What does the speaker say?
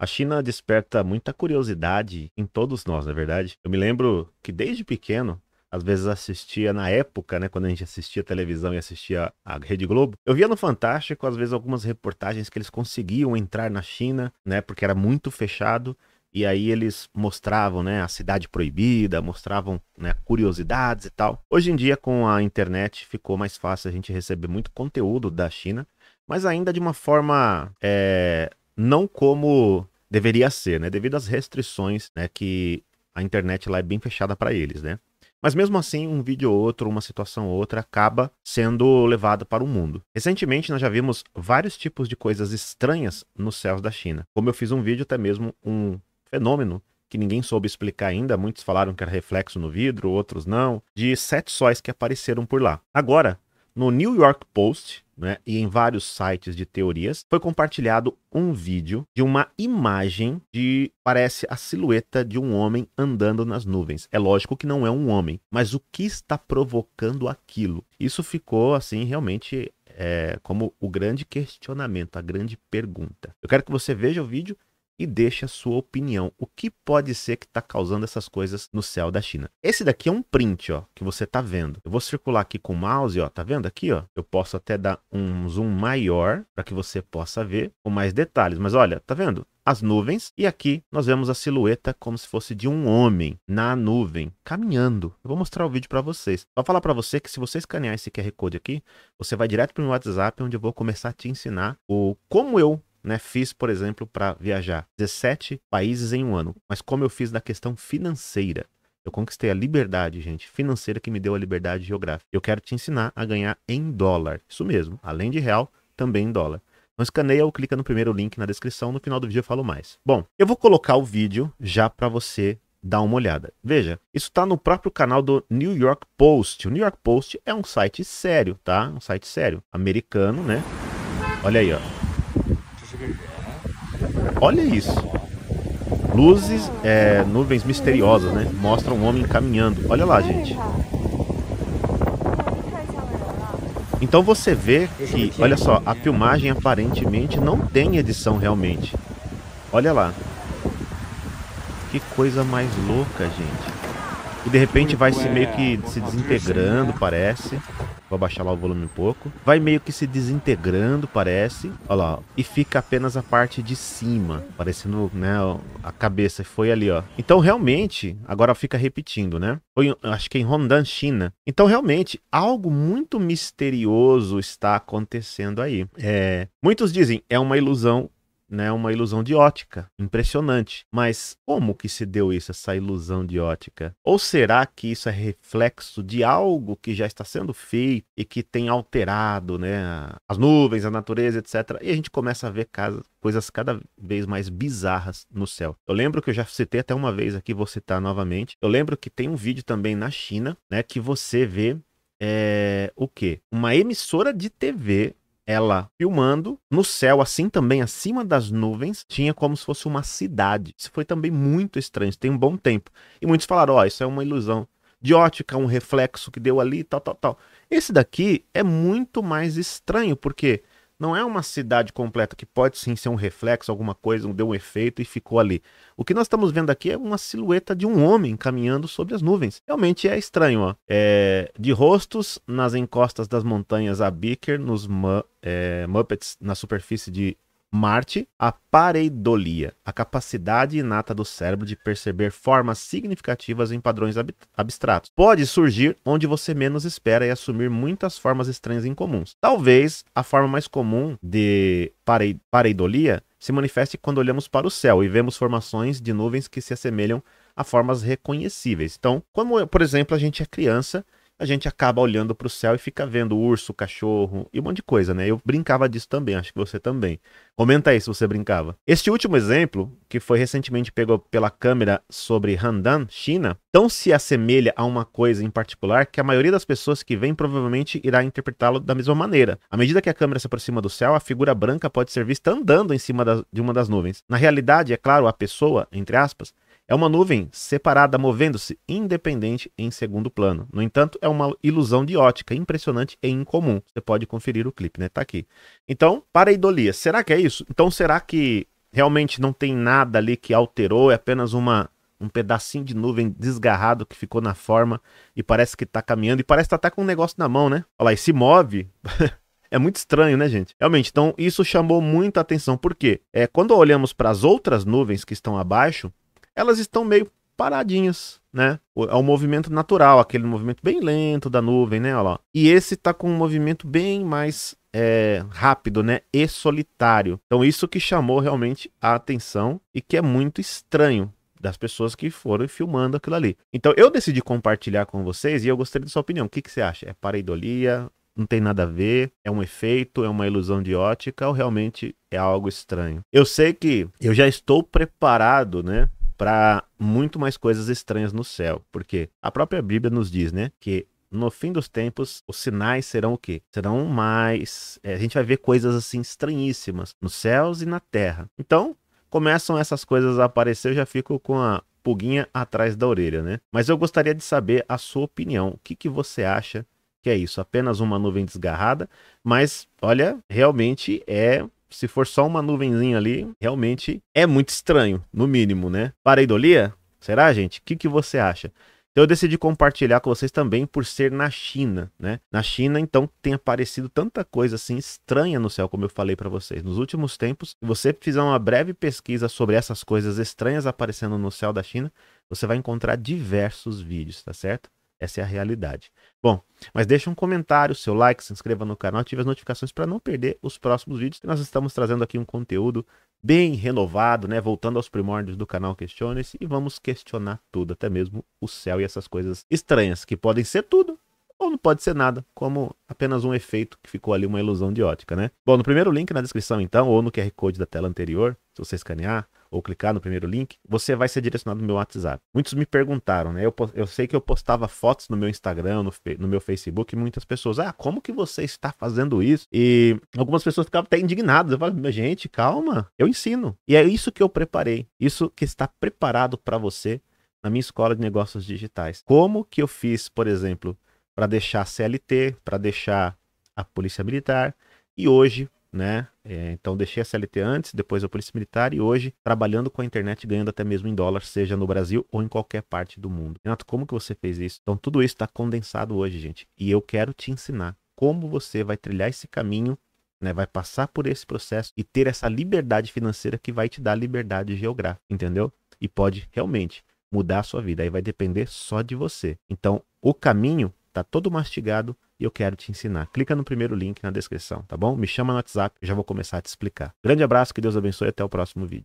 A China desperta muita curiosidade em todos nós, na é verdade. Eu me lembro que desde pequeno, às vezes assistia na época, né, quando a gente assistia televisão e assistia a Rede Globo, eu via no Fantástico às vezes algumas reportagens que eles conseguiam entrar na China, né, porque era muito fechado. E aí eles mostravam, né, a cidade proibida, mostravam, né, curiosidades e tal. Hoje em dia com a internet ficou mais fácil a gente receber muito conteúdo da China, mas ainda de uma forma é, não como deveria ser, né? Devido às restrições, né? Que a internet lá é bem fechada para eles, né? Mas mesmo assim, um vídeo ou outro, uma situação ou outra acaba sendo levada para o mundo. Recentemente, nós já vimos vários tipos de coisas estranhas nos céus da China. Como eu fiz um vídeo, até mesmo um fenômeno que ninguém soube explicar ainda, muitos falaram que era reflexo no vidro, outros não, de sete sóis que apareceram por lá. Agora, no New York Post né, e em vários sites de teorias, foi compartilhado um vídeo de uma imagem de parece a silhueta de um homem andando nas nuvens. É lógico que não é um homem, mas o que está provocando aquilo? Isso ficou assim realmente é, como o grande questionamento, a grande pergunta. Eu quero que você veja o vídeo e deixe a sua opinião. O que pode ser que está causando essas coisas no céu da China? Esse daqui é um print, ó, que você está vendo. Eu vou circular aqui com o mouse, ó, tá vendo aqui, ó? Eu posso até dar um zoom maior para que você possa ver com mais detalhes. Mas olha, tá vendo? as nuvens e aqui nós vemos a silhueta como se fosse de um homem na nuvem caminhando. Eu vou mostrar o vídeo para vocês. Vou falar para você que se você escanear esse QR Code aqui, você vai direto para o meu WhatsApp onde eu vou começar a te ensinar o como eu né? Fiz, por exemplo, para viajar 17 países em um ano. Mas como eu fiz da questão financeira, eu conquistei a liberdade, gente, financeira que me deu a liberdade geográfica. Eu quero te ensinar a ganhar em dólar. Isso mesmo, além de real, também em dólar. Então escaneia ou clica no primeiro link na descrição, no final do vídeo eu falo mais. Bom, eu vou colocar o vídeo já para você dar uma olhada. Veja, isso está no próprio canal do New York Post. O New York Post é um site sério, tá? Um site sério, americano, né? Olha aí, ó. Olha isso. Luzes, é, nuvens misteriosas, né? Mostram um homem caminhando. Olha lá, gente. Então você vê que, olha só, a filmagem aparentemente não tem edição realmente. Olha lá. Que coisa mais louca, gente. E de repente vai se meio que se desintegrando, parece. Vou abaixar lá o volume um pouco. Vai meio que se desintegrando, parece. Olha lá. E fica apenas a parte de cima. Parecendo, né? A cabeça foi ali, ó. Então, realmente, agora fica repetindo, né? Foi, acho que é em Hondan, China. Então, realmente, algo muito misterioso está acontecendo aí. É, muitos dizem, é uma ilusão né, uma ilusão de ótica. Impressionante. Mas como que se deu isso, essa ilusão de ótica? Ou será que isso é reflexo de algo que já está sendo feito e que tem alterado né, as nuvens, a natureza, etc. E a gente começa a ver casa, coisas cada vez mais bizarras no céu. Eu lembro que eu já citei até uma vez aqui, vou citar novamente. Eu lembro que tem um vídeo também na China, né, que você vê é, o que? Uma emissora de TV ela filmando no céu, assim também, acima das nuvens, tinha como se fosse uma cidade. Isso foi também muito estranho, isso tem um bom tempo. E muitos falaram: ó, oh, isso é uma ilusão de ótica, um reflexo que deu ali, tal, tal, tal. Esse daqui é muito mais estranho, porque não é uma cidade completa que pode sim ser um reflexo, alguma coisa, deu um efeito e ficou ali. O que nós estamos vendo aqui é uma silhueta de um homem caminhando sobre as nuvens. Realmente é estranho, ó. É, de rostos nas encostas das montanhas a Bicker, nos mu é, Muppets na superfície de Marte, a pareidolia, a capacidade inata do cérebro de perceber formas significativas em padrões ab abstratos. Pode surgir onde você menos espera e assumir muitas formas estranhas e incomuns. Talvez a forma mais comum de parei pareidolia se manifeste quando olhamos para o céu e vemos formações de nuvens que se assemelham a formas reconhecíveis. Então, como, por exemplo, a gente é criança a gente acaba olhando para o céu e fica vendo urso, cachorro e um monte de coisa, né? Eu brincava disso também, acho que você também. Comenta aí se você brincava. Este último exemplo, que foi recentemente pego pela câmera sobre Handan, China, tão se assemelha a uma coisa em particular que a maioria das pessoas que vem provavelmente irá interpretá-lo da mesma maneira. À medida que a câmera se aproxima do céu, a figura branca pode ser vista andando em cima de uma das nuvens. Na realidade, é claro, a pessoa, entre aspas, é uma nuvem separada, movendo-se, independente em segundo plano. No entanto, é uma ilusão de ótica, impressionante e incomum. Você pode conferir o clipe, né? Tá aqui. Então, pareidolia. Será que é isso? Então, será que realmente não tem nada ali que alterou? É apenas uma um pedacinho de nuvem desgarrado que ficou na forma e parece que tá caminhando e parece que tá até com um negócio na mão, né? Olha lá, e se move. é muito estranho, né, gente? Realmente, então isso chamou muita atenção, porque é, quando olhamos para as outras nuvens que estão abaixo, elas estão meio paradinhas, né? É um movimento natural, aquele movimento bem lento da nuvem, né? Olha lá. E esse tá com um movimento bem mais é, rápido, né? E solitário. Então, isso que chamou realmente a atenção e que é muito estranho das pessoas que foram filmando aquilo ali. Então, eu decidi compartilhar com vocês e eu gostaria da sua opinião. O que, que você acha? É pareidolia? não tem nada a ver, é um efeito, é uma ilusão de ótica ou realmente é algo estranho. Eu sei que eu já estou preparado, né, para muito mais coisas estranhas no céu, porque a própria Bíblia nos diz, né, que no fim dos tempos, os sinais serão o quê? Serão mais. É, a gente vai ver coisas assim estranhíssimas nos céus e na terra. Então, começam essas coisas a aparecer, eu já fico com a pulguinha atrás da orelha, né? Mas eu gostaria de saber a sua opinião. O que, que você acha que é isso? Apenas uma nuvem desgarrada? Mas, olha, realmente é se for só uma nuvenzinha ali, realmente é muito estranho, no mínimo, né? Pareidolia? Será, gente? O que, que você acha? Então eu decidi compartilhar com vocês também por ser na China, né? Na China, então, tem aparecido tanta coisa assim estranha no céu, como eu falei para vocês. Nos últimos tempos, se você fizer uma breve pesquisa sobre essas coisas estranhas aparecendo no céu da China, você vai encontrar diversos vídeos, tá certo? Essa é a realidade. Bom, mas deixa um comentário, seu like, se inscreva no canal, ative as notificações para não perder os próximos vídeos. Nós estamos trazendo aqui um conteúdo bem renovado, né? Voltando aos primórdios do canal Questione-se e vamos questionar tudo, até mesmo o céu e essas coisas estranhas que podem ser tudo ou não pode ser nada, como apenas um efeito que ficou ali uma ilusão de ótica, né? Bom, no primeiro link na descrição então, ou no QR Code da tela anterior, se você escanear, ou clicar no primeiro link, você vai ser direcionado no meu WhatsApp. Muitos me perguntaram, né? Eu, eu sei que eu postava fotos no meu Instagram, no, no meu Facebook, e muitas pessoas, ah, como que você está fazendo isso? E algumas pessoas ficavam até indignadas. Eu falava, gente, calma, eu ensino. E é isso que eu preparei, isso que está preparado para você na minha escola de negócios digitais. Como que eu fiz, por exemplo, para deixar CLT, para deixar a Polícia Militar e hoje né? É, então deixei a CLT antes, depois a Polícia Militar e hoje trabalhando com a internet, ganhando até mesmo em dólar, seja no Brasil ou em qualquer parte do mundo. Renato, como que você fez isso? Então tudo isso está condensado hoje, gente. E eu quero te ensinar como você vai trilhar esse caminho né, vai passar por esse processo e ter essa liberdade financeira que vai te dar liberdade geográfica, entendeu? E pode realmente mudar a sua vida. Aí vai depender só de você. Então, o caminho tá todo mastigado, e eu quero te ensinar. Clica no primeiro link na descrição, tá bom? Me chama no WhatsApp, já vou começar a te explicar. Grande abraço, que Deus abençoe e até o próximo vídeo.